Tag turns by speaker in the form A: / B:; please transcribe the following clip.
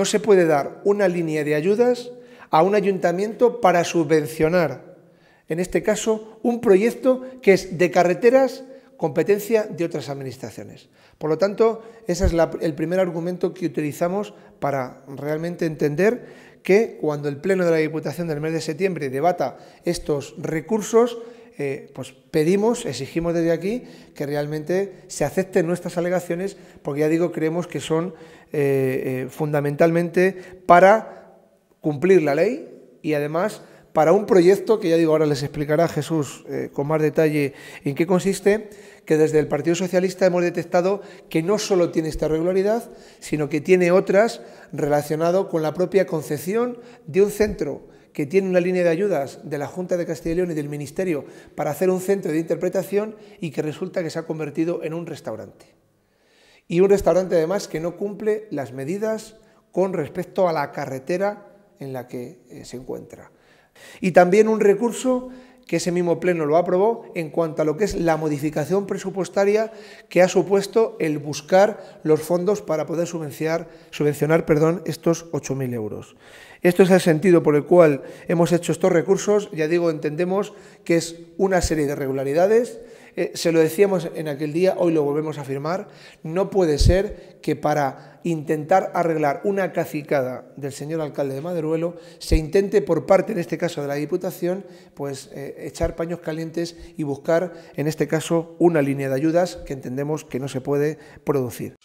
A: no se puede dar una línea de ayudas a un ayuntamiento para subvencionar, en este caso, un proyecto que es de carreteras competencia de otras administraciones. Por lo tanto, ese es el primer argumento que utilizamos para realmente entender que cuando el Pleno de la Diputación del mes de septiembre debata estos recursos, eh, pues pedimos, exigimos desde aquí que realmente se acepten nuestras alegaciones, porque ya digo, creemos que son eh, eh, fundamentalmente para cumplir la ley y además para un proyecto que ya digo, ahora les explicará Jesús con más detalle en qué consiste, que desde el Partido Socialista hemos detectado que no solo tiene esta regularidad, sino que tiene otras relacionado con la propia concepción de un centro que tiene una línea de ayudas de la Junta de Castilla y León y del Ministerio para hacer un centro de interpretación y que resulta que se ha convertido en un restaurante. Y un restaurante además que no cumple las medidas con respecto a la carretera en la que eh, se encuentra. Y también un recurso que ese mismo Pleno lo aprobó en cuanto a lo que es la modificación presupuestaria que ha supuesto el buscar los fondos para poder subvencionar, subvencionar perdón, estos 8.000 euros. Esto es el sentido por el cual hemos hecho estos recursos. Ya digo, entendemos que es una serie de irregularidades. Eh, se lo decíamos en aquel día, hoy lo volvemos a afirmar, no puede ser que para intentar arreglar una cacicada del señor alcalde de Maderuelo se intente por parte, en este caso, de la Diputación, pues eh, echar paños calientes y buscar, en este caso, una línea de ayudas que entendemos que no se puede producir.